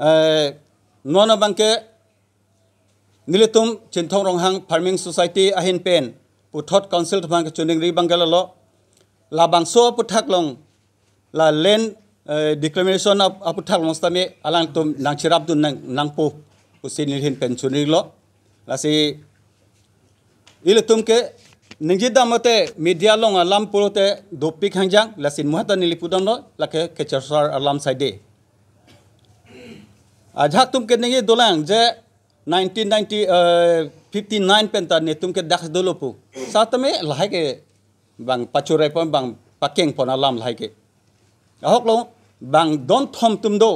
Ờ, ngona bangke niletum chinthong ronghang farming society ahin pen puthot council bang ke chuning ri bangala lo la bang bangso puthak long la land ờ, declaration of aputhak long stame alang tum nang chirap dun nang nang pu usin hin pen chuning lo la si iletum ke ningi damate media long alam purote dopik hangjang la sin muhata nilipudon lo la ke kechar alam side আজহাক তুমকে নেগে দোলাং যে nineteen ninety fifty nine পেন্তা নে তুমকে দাস দোলপু সা তুমি লাহাইকে বাং পাচুরাই পম বাং পাকেং পনা লাম লাহাইকে আহক লো বাং দন থম তুম দো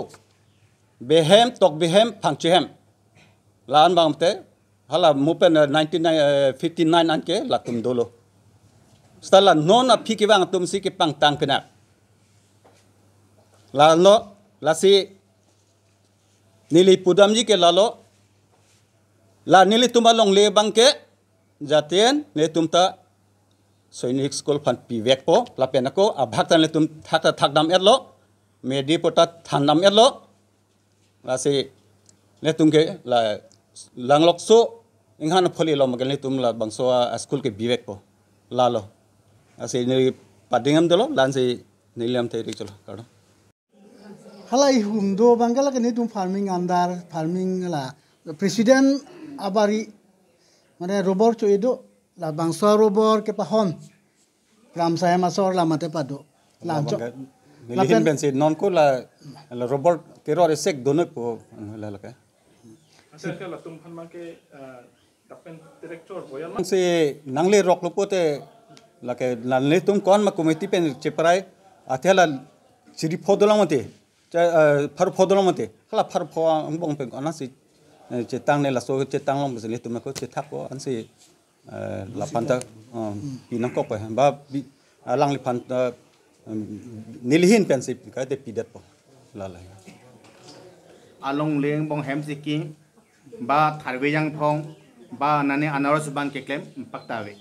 বেহেম তক বেহেম ফাংচেহেম লান বাংতে hala mupen 1959 anke lakum dolo stala non a phiki wang tum si ki pang tang kna la lo la si nili pudam gì cái lalo la nili tụm long le bang ke jaten ne tumta soinik school phan pi vek po la pen ko à bhak tan le tụm thắc ta thak dam etlo me di thắc than dam etlo là gì le tụm ke là lang lok so inghan pholi lo mà cái ne tụm là bang so à school ke bivek po lalo, la lo ase ni padingam dalo lan se nilam te ri cái đó halai humdo bangkala kene tum farming andar farming la presiden abari mane robor cho edo la bangsa robor ke pahon ram sahe masor la mate padu la cho nilihin ben se non ko la la robor terror esek dono po anu la la ka asa ka la tum phan ma ke tapen eh, director boyal se nangle rok lopote la ke la le tum kon ma committee pen cheprai athela siriphodolamote faru podoro mate khala faru po bong peng ona si che tang ne la so che tang long se le tu me ko che thak ko an se la panta pi nang ko pa ba lang li pan nilhin pen se ka te pi det po la la along leng bong hem si king ba tharwe yang phong ba nane anaros ban ke klem paktawe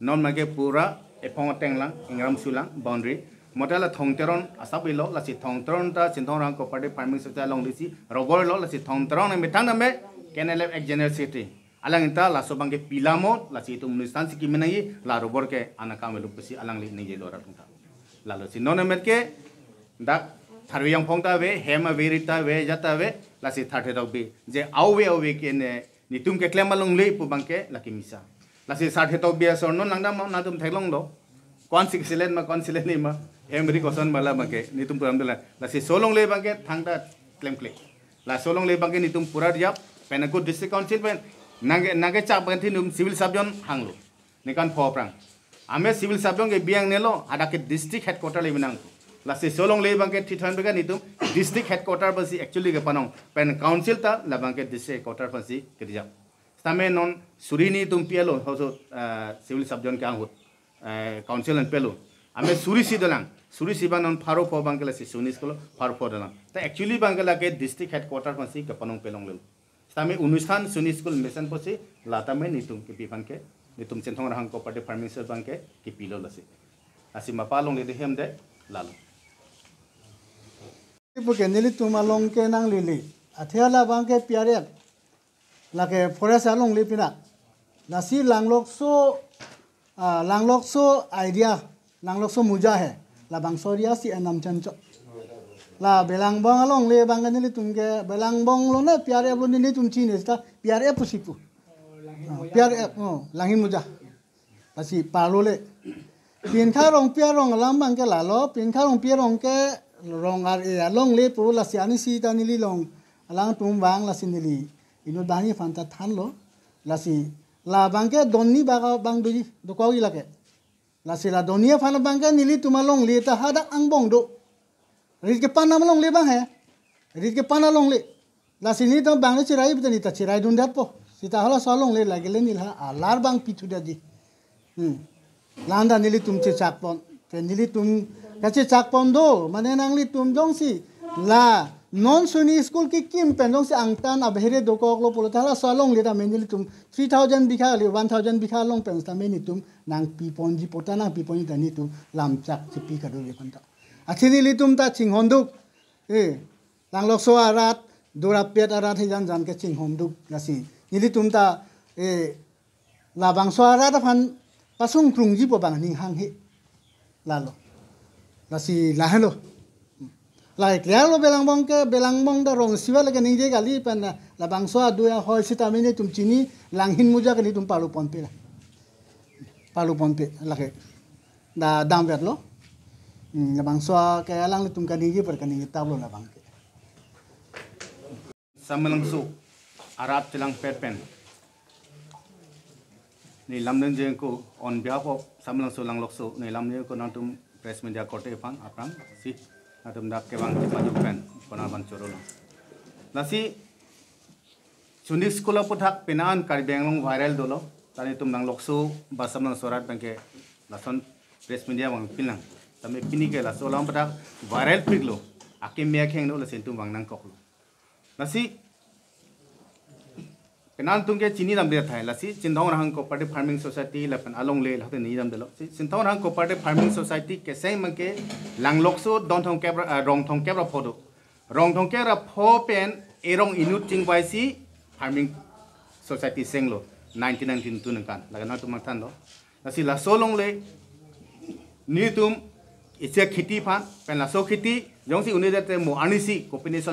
non mage pura ephong tenglang ingram sulang boundary मोटा ला थोंगतरन आसा लो ला सिथोंगतरन ता सिथोंग रंग को पडे फार्मिंग से ता लोंग दिसी रोगोर लो ला सिथोंगतरन ने मिथांग नमे केनेल एक जनरल सिटी अलंग ता ला सोबांग के पिलामो ला सिथु मुनिस्तान सिकि मनाई ला रोगोर के आना काम लु पसी अलंग ले निजे लोरा तुंग ला लो सिनो नमे के दा थारवे यंग फोंग ता वे हेम वेरिता वे जाता वे ला सिथाठे जे आउ वे आउ वे के ने नितुम के क्लेम लोंग ले पु बांके ला कि मिसा ला सिथाठे तो बियासोर नो नंगदा मा नादुम थेलोंग लो कौन सी सिलेन में कौन सिलेन नहीं मा एम री कौशन माला बंके नी तुम दिला लसी सोलोंग ले थांग थांगदा क्लेम क्ले ला सोलोंग ले बंके नी तुम पुरा जब गुड डिस्ट्रिक्ट काउंसिल पेन नागे नागे चाप थी नुम सिविल सब जन हांगलो निकान फोप्रांग आमे सिविल सब के बियांग नेलो आदा के डिस्ट्रिक्ट ले बनांग लासे सोलोंग ले डिस्ट्रिक्ट बसी एक्चुअली के पनांग पेन काउंसिल ता ला डिस्ट्रिक्ट हेडक्वार्टर बसी करिजा तमे नॉन सुरी तुम पियलो हो सो सिविल सब के council and pelu ame suri sidalang suri sibanon pharo po bangla si sunis kolo pharo po dalang ta actually bangla ke district headquarter masi kapanong pelong lelu tame unustan sunis kol mesan posi lata me nitung ke pipan ke nitung centong rahang ko pade farming sel bangke ke pilo lasi asi mapalong le hem de lalu bukan nili tumalong ke nang lili athiala bangke piarek lake forest along lipina nasi langlok so langlok so idea langlok so muja he la bangso dia si enam chancho la belang bong along le bang ni ke belang bong lo na piare lo ni tum chin sta piare pusipu piare oh langin muja pasi palo le pinka rong pia rong lam bang ke la lo pinka rong rong ke rong ar e long le pu la si ani si ta ni li long tum bang la si ni li ino dani fanta than lo la si la bangke doni baga bang doji do kau ilake la sila donia e fana bangke nili tumalong li ta hada ang bong do ri ke pana malong li bang he ri ke pana long li la sini to bang le chirai bitani ta chirai dun dat po sita hala salong le lagele nil ha alar bang pitu da ji hmm landa nili tum che chakpon te nili tum kache chakpon do mane li tum jong si la non suni school ki kim pendong si angtan abhere doko lo polo tala salong leta menil tum 3000 bikha le 1000 bikha long pens ta meni tum nang pi ponji potana pi ponji tani tum lam chak chi pi kadu le konta athini li tum ta ching honduk e lang lok so arat dora pet arat hi jan jan ke ching honduk gasi nili tum ta e la bang so arat phan pasung krung ji po bang ning hang he la lo gasi la hello Like ikliar lo belang bong ke belang bong da rong siwa lagi nih je kali pan la bang so adu ya hoi si tamine tum chini langhin muja kani tum palu pompe la palu pompe la da dam lo la hmm, bang so lang tum kani nih per kani tablo la bang ke samalang so arab tilang perpen ni lamden je ko on behalf of samalang so lang lokso ni lamden ko tum press media kote pan apram si tumdak ke bang majukan penaban curul nasi chundi sekolah putak penaan kari benglong viral dolo tani tumdang loksu basamna sorat bangke lason press media bang pilang tame pini ke lasolam putak viral piglo akim mekheng no lasen tum bang nang koklo nasi पेना तुमके चीनी दम देता है चिंधौन हंग cooperative farming society लपन अलोंग ले लगते नहीं दम दिलो चिंधौन हंग कोपरेटिव फार्मिंग सोसाइटी के सही मंग के लंगलोक सो दोन थों के रोंग थों के रफो दो रोंग के रफो पेन ए रोंग इनु चिंग वाई फार्मिंग सोसाइटी सेंग लो नाइनटीन टू नंकान लगन तुम थान दो लसी लसो लोंग ले नी तुम इसे खेती फान पेन खेती जो सी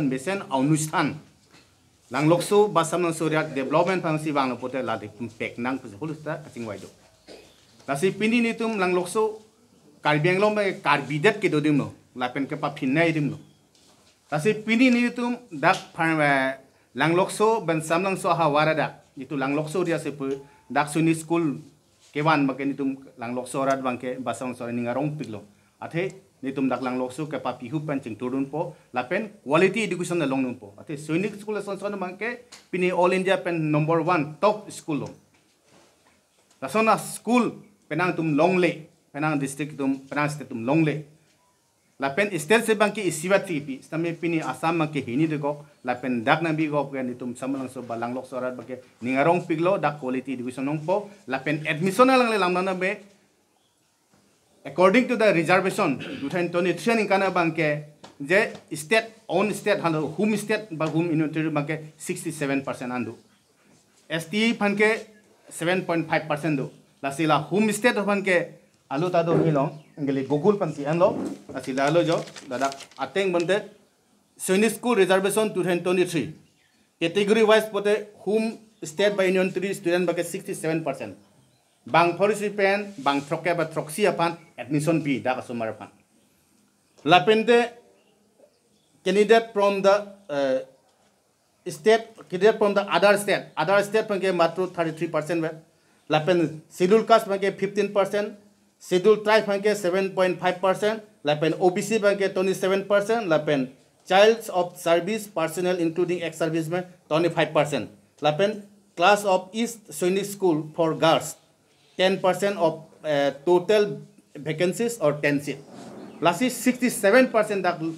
बेसन अनुष्ठान nang loksu basam nang surya development pang si bang pote la dik pek nang pu hulu sta kasing waido la si pini ni tum nang loksu karbiang lom ba karbidat ke dodim no la pen ke pa phinai dim no la si pini ni tum dak phar lang loksu ban sam nang so ha wara dak itu lang loksu dia se pu dak suni school kewan ba ke ni tum lang loksu rat bang ke basam so ni ngarong piklo athe nitum daklang loksu ke papi hupan ceng turun po lapen quality education na long po ate sainik school son son mang ke pini all india pen number one top school lo sona school penang tum long le penang district tum penang state tum long le lapen state se bang ki isiwat ti pi stame pini asam mang ke hini de go lapen dak na bi go ke nitum samlang so balang loksu rat bangke. ningarong piglo dak quality education nong po lapen admission lang le lang na be according to the reservation two thousand twenty three इनकान बांके जे state ओन state हाँ हूम state हूम इनिटेर बांके sixty seven percent हाँ एस टी फानके सेवेन पॉइंट फाइव पार्सेंट दो लासीला हूम स्टेट फानके आलो दादो ही लो इंगली गुगुल पंसी हेलो लासीला हेलो जो दादा आतें बंदे Sainik school reservation two thousand twenty three category wise पोते हूम स्टेट बा इनियन ट्री स्टूडेंट बाके सिक्सटी सेवेन पार्सेंट बांग फॉर सीपेन बांग थ्रके बा थ्रक्सी अपान admission fee da customer fan lapende candidate from the uh, state candidate from the other state other state pange matru 33% where lapen schedule caste pange 15% schedule tribe pange 7.5% lapen obc pange 27% lapen childs of service personnel including ex servicemen 25% lapen class of east sonic school for girls 10% of uh, total vacancies or tenancy. Plus, 67% of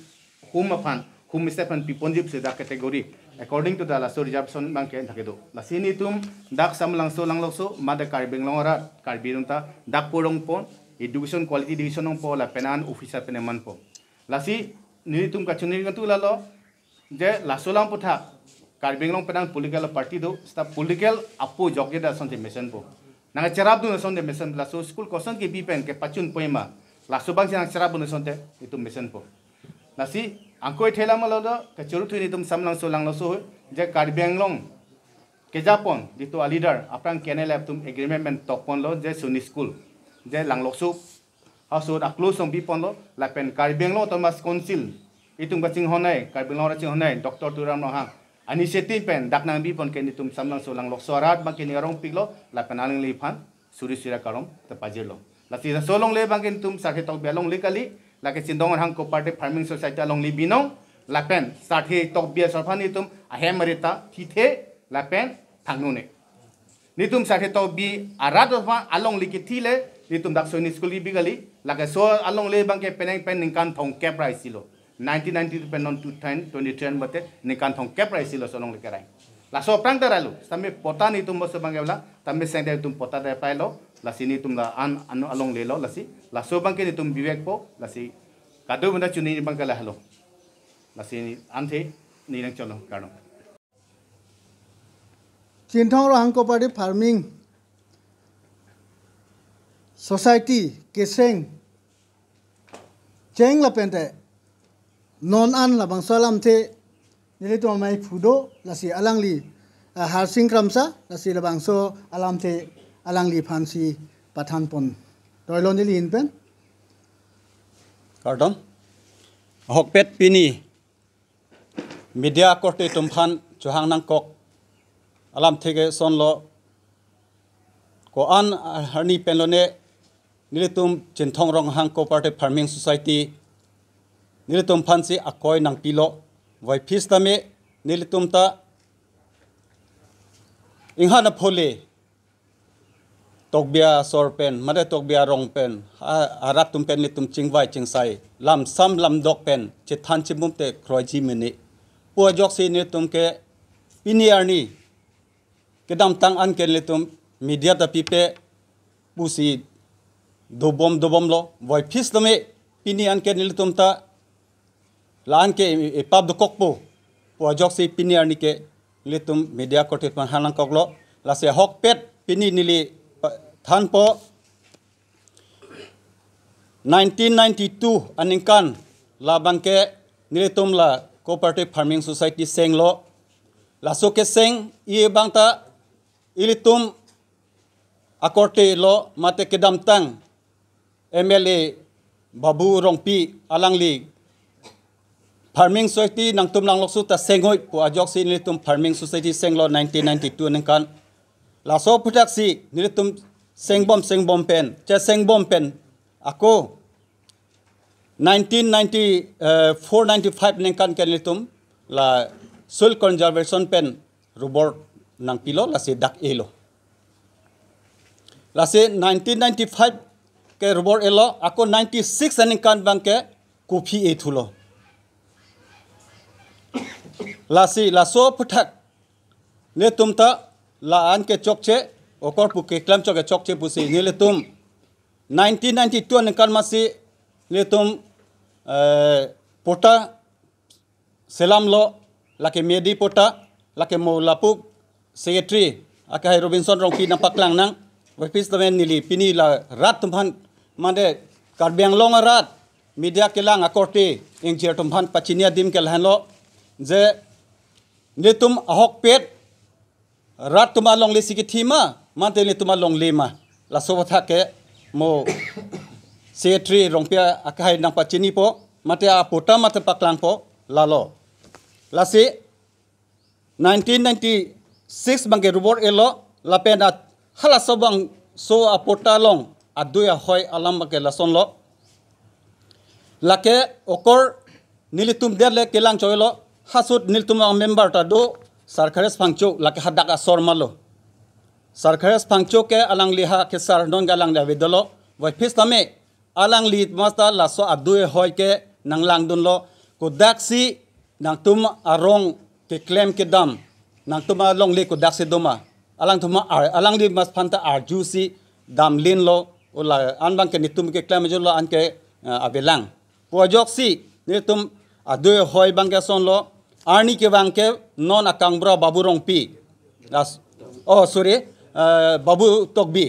whom upon whom is upon Piponjip is the category according to the last reservation bank and Takedo. Lassinitum, Dak Samlang Solang Loso, Mother Caribbean Longora, Carbinta, Dak Purong Pon, Education Quality Division of Paul, Penan, Ufisa Peneman Pon. Lassi, Nitum Kachunigatula Law, the Lassolam Putha, Carbinong Penan, Political Partido, Stop Political Apu Jogeda Santimation Pon. Nang cerap dulu sonde mesen lasu school kosong ke bipen ke pacun poema lasu bang nang cerap dulu sonde itu mesen po nasi angkoi thela malo do ke curut ini tum samlang solang lasu je karbiang long ke japon itu a leader apang kenel lab tum agreement men pon lo je suni school je lang loksu hasut aklus song bipon lo lapen karbiang long tomas konsil itu bacing honai karbiang long racing honai doktor turam lo hang Ani setin pen dak nang bi pon ken tum samlang solang lok sorat bang ken yarong piklo, la penaling li phan suri sira kalom te pajelo la tisa solong le bang ken tum sakhe tok bialong le kali la ke sindong hang ko parte farming society along li binong la pen sakhe tok bia sarphani tum ahe merita thithe la pen thangnune nitum sakhe tok bi arat along li ke thile nitum dak soini school li bigali la ke so along le bang ke peneng pen ningkan thong kep raisilo nineteen ninety পে নন two thousand twenty three মতে নিকান থং কেপ ৰাইছিলোঁ চলং লেকে ৰাই লাষ্ট অপ্ৰাং তাৰ আলো তামে পতা নি তুম বস্তু বাংগে বোলা তামে চেং দাই তুম পতা দাই পাই লওঁ লাচি নি তুম আন আনো আলং লে লওঁ লাচি লাষ্ট বাংকে নি তুম বিবেক পো লাচি কাদৈ বন্ধা চুনি বাংকে লাই হালো লাচি আন থে নি ৰং চলো কাৰণ চিনথং ৰং কপাৰি farming society keseng cheng la pente non an la bang salam the nili to mai phudo là si alang li har sing kram sa la si là bang so alam thế alang li phan si pathan pon toy lon nili in pen kardon hok pet pini media korte cho chuhang nang kok alam cái son lo ko an harni penlone nilitum chinthong rong hang party farming society นิลตุมพันซีอคอยนังพิโลไว้พิสตามีนิลตุมตาอิงฮานาพลีตกเบียสอร์เป็นมาได้ตกเบียรองเป็นอารับตุมเป็นนิตุมจิงไว้จิงไซลำซ้ำลำดอกเป็นจิตทันจิมุมเตครอยจิมินิปัวอกซีนิตุมเกปินีอารนีกดมตังอันเกลิตุมมีเดียตาปีเปปูซีดูบอมดูบอมโลไว้พิสตามีปินีอันเกลิตุมตา lan ke e eh, pab do kokpo po jok si pini arni ke litum media ko pan halang koklo la se hok pet pini nili than po 1992 aningkan la bangke tum la cooperative farming society seng lo la so ke seng i bangta ilitum akorte lo mate kedam tang MLA Babu Rongpi Alangli farming society nang tum lang loksu ta sengoi pu ajok si ni tum farming society senglo 1992 nang kan la so putak si ni tum sengbom sengbom pen cha sengbom pen ako 1994 95 eh, nang kan kan ni tum la soil conservation pen robot nang pilo la si dak elo la si 1995 ke robot elo ako 96 nang kan bang ke kupi e thulo la si la so puthak nếu tum ta la an ke chok che okor pu ke klam chok ke chok che pu si ni le tum 1992 ne kan ma si le tum eh, pota selam lo la ke medi pota la ke mo la pu secretary akai robinson rong khi pi nampak lang nang wepis là rát pini la rat tumhan mande karbiang long rát, media kelang akorte ingjer tumhan pachinia dim kelhan lo je nitum ahok pet rat tuma long lesi ki thima mante ni tuma long lema la so tha mo se tri rong pia akai nang pa po mate a pota mate pa klang po lalo lasi 1996 bangke rubor elo la pen at so bang a pota long aduya hoy alam ke lason lo lake okor nilitum derle kelang choilo hasut nil tuma member ta do sarkhares phangcho lak hadak asor malo sarkhares phangcho ke alang liha ke sar non galang la vidolo vai phis tame alang lit masta la so adue hoi ke nang lang dun lo ko dak si nang tum arong ke claim ke dam nang tuma long le ko dak se doma alang tuma alang li mas phanta arju si dam lin lo ola anbang ke nitum ke claim jo lo an ke eh, avelang po jok si nitum adue hoi bang ke son lo arni ke bangke non non bro babu rong pi las oh sorry uh, babu tok bi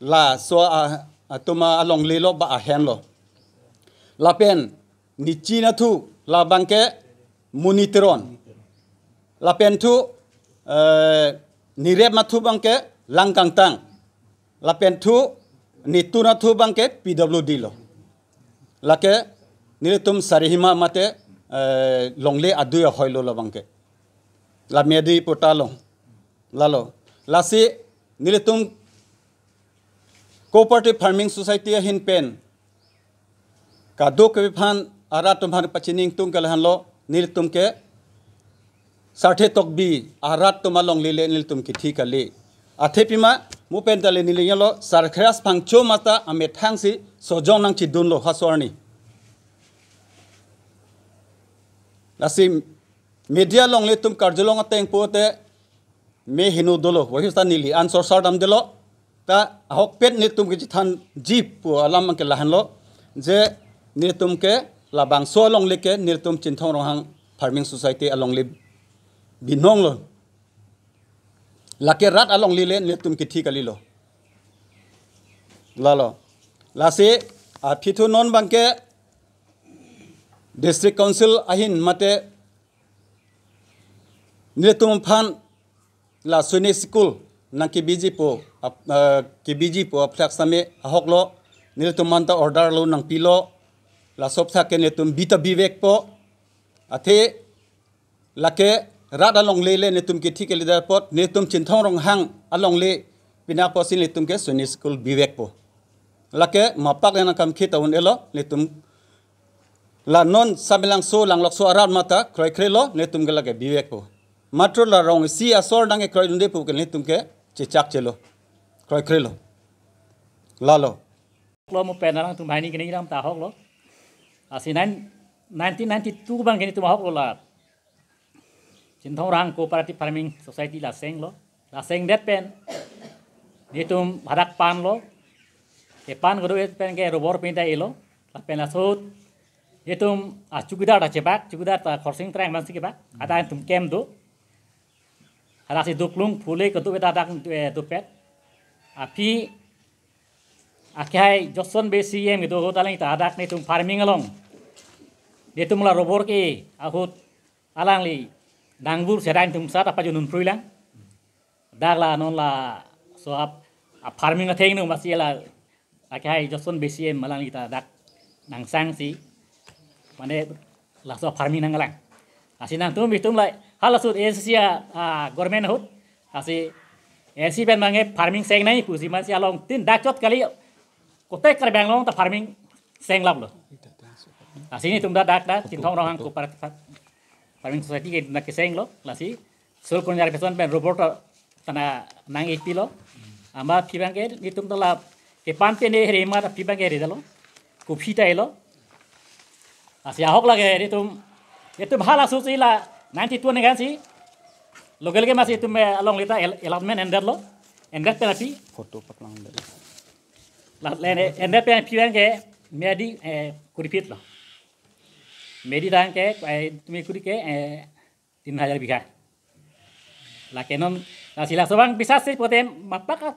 la so uh, tuma along lelo ba ahen lo la pen ni china tu la bangke monitoron. la pen tu uh, eh, ni rep ma tu bangke langkang tang la pen tu ni tu na tu bangke pwd lo La ke ni tum sarihima mate longle adu hoi lo labangke la medi लो lalo lasi nilitum cooperative farming society हिन पेन का दो के विफान आरा तुम्हारे पचिनिंग तुम के लहन लो नील तुम के साठे तक भी आरा तुम लोंग ले ले नील तुम की ठीक ले आथे पिमा मु पेन तले नील ये लो फंगचो माता अमे थांग सी सोजों नंग ची दुन लो हसोरनी asim media long le tum karjolong ateng po te me hinu dolo wahi sta nili answer short am ta ahok pet ni tum jeep po alam ke lahan lo je ni tum ke labang so long le ke ni tum chin thong rong hang farming society along le binong lo lake rat along li le ni tum ki lo lalo lase a phitu non bangke ke district council ahin mate niletum phan la suni school nang uh, ki biji po ki biji po phlak same ahok lo niletum manta order lo nang pilo la sop tha ke niletum bita bivek po athe lake rat along le le niletum ki thik leader pot niletum chinthong rong hang along le pinak po sin niletum ke suni school bivek po lake mapak le nang kam khita un elo niletum la non samilang so lang lok aral mata kroi kre lo ne tum gela ge biwek po matro la rong si asor dang kroy kroi dunde po kene netung tum ke cecak chak lo kroi kre lo la lo lo mo pen lang tum bani kene ilam lo. ta hok lo asi nan tu bang kene tum hok lo la chin thong rang cooperative farming society la seng lo la seng det pen ne tum pan lo ke pan gro et pen ke robor pinta ta elo la pen la yetum a cukudar ta cepak cukudar ta korsing trang bang sike pak ada yang tum kem du ada si duklung pule ke tupet ada kung du pet, a pi a kai joson be si yem gitu hut alang ta ada kne tum farming along yetum la robor ke a hut alang li nanggur serang tum sat apa junun pui lang la non la ap a farming a teng nung masi la a kai joson be si malang ita dak nang sang si mane laso farmi nangalang nang tum bitum lai sud esia a ah, ah, gormen hut asi esi ben mange farming seng nai pusi man si ya along tin dak chot kali kote kar bang long ta farming seng lam lo ni tum da dak da tin thong rohang ko par farming society ke nak ke seng lo lasi sul kun jar pesan ben robot tana nang ek pilo amba phibang ke nitum la ke pan pe ne re ma phibang ke re dalo ko ta elo si ahok lagi itu itu bahala susi lah 92 nih kan sih lo gelge masih itu me along lita elemen ender lo ender sih. foto pertama dari Lalu lain ender penapi kan ke medi eh kuripit lo medi yang ke itu eh, me kurike eh tin hajar bika lah kenon lah sebang bisa sih potem mapak ah.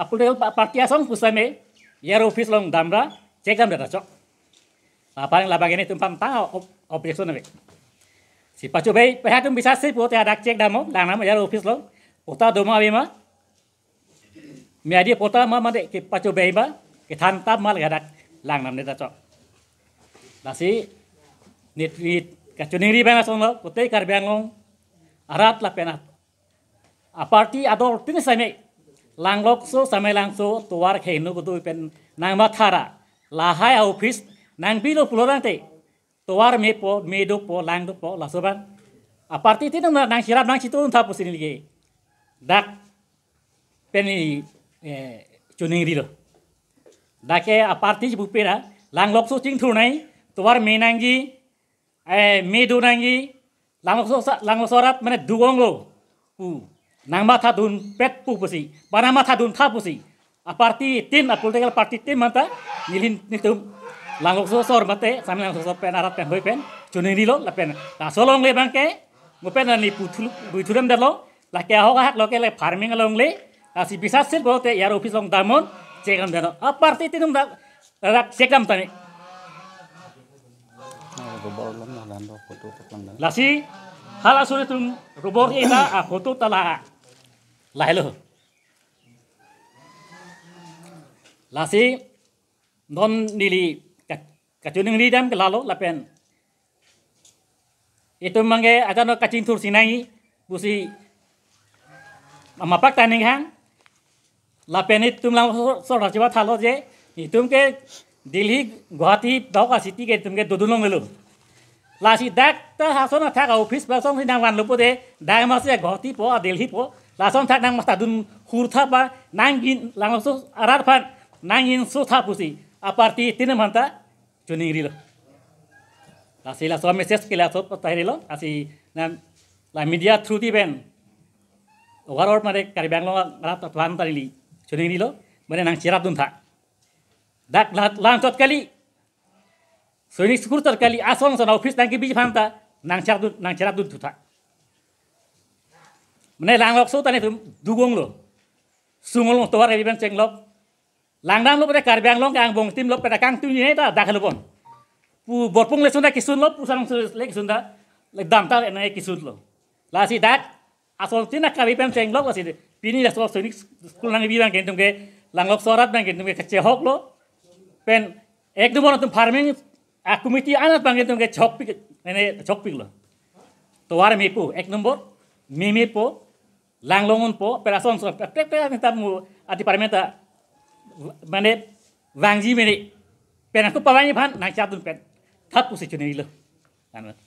apul deh partia song pusame ya office long damra cek damra cok paling labagani tumpa pa objek nabe si pacu bay pah tum bisa sih oh, buat ya cek damo dang nama jar ya, office lo pota doma abi ma mi adi pota ma made ke pacu bay ma ke than tap mal ga dak lang nam cok lasi nit nit kacuniri bang asong lo kote kar bang long arat la penat aparti ador tin same langlok so same lang so tuar khenu kutu pen nang ma thara lahai Nangbilo pulorante. Towar me po, medo po, langdo po, lasoban. A partir de nang nang sirap nang situ unta pusin lagi. Dak peni eh chuning rilo. Dake a partir de bupera lang lok so ching thunai towar me nangi eh medo nangi lang so lang sorat mane duong lo. U nang ma thadun pet pu pusi. Bana ma thadun tha pusi. A partir tin a political party tin manta nilin nitum langsung susur sor mate sam lang so pen arat pen hoi pen cuni ni lo la nah solong le bangke ke ngo pen ni puthul buithuram dalo la kya ho hak lo ke le farming long le asi nah, bisas sel bote yar office long damon cekam dalo a parti tinum da rak cekam tani lasi hal asuri tum rubor ina a khotu tala la si non nili कचुनिंग रीड हम लालो लपेन ये तो मंगे अगर कचिन कचिंग थोड़ी सी बुशी मापक तानिंग हैं लपेन ये तुम ला सो रचिवा था लो जे ये तुम के दिल्ली गुवाहाटी दाव का सिटी के तुम के दो दोनों मिलो लासी दैक तो हासो ना था ऑफिस पर सोंग सिंह वान लोपो दे दाय मासे गुवाहाटी पो आ दिल्ली पो लासों था नंग मस्ता दुन हुर्था पा नांगिन लांगसो अरार पा नांगिन सो था पुसी अपार्टी तीन मंता chuningrilo así las dos meses que las otras tahirilo así nam la media truti di ben ogar or mare kari bang long rap ta tuan tari li chuningrilo mare nang chirap dun ta. dak lat lang tot kali soni skur tar kali asong sana office nang ki bi ta nang chirap dun nang chirap dun tha mane lang lok so ta dugong lo sungol mo towar ri ben cheng lok langdang lo pada karbiang long kang bong tim lo pada kang tim ini ta dah kalau pun pu borpung le sunda kisun lo pu sarang le sunda le dam ta na kisun lo la si dat asol tina kabi pem seng lo la si pini la sol sini school nang bilang ke tum ke langlok sorat nang ke tum ke kache hok lo pen ek du bon tum farming a committee anat bang ke tum ke chok pik ne chok pik lo to war me pu ek number me me po langlongon po perasons pek pek ta mu ati parmenta মানে वाङजी मेने पेन को पवानी फान नाचा तुम पेन थप उसे चुने लो धन्यवाद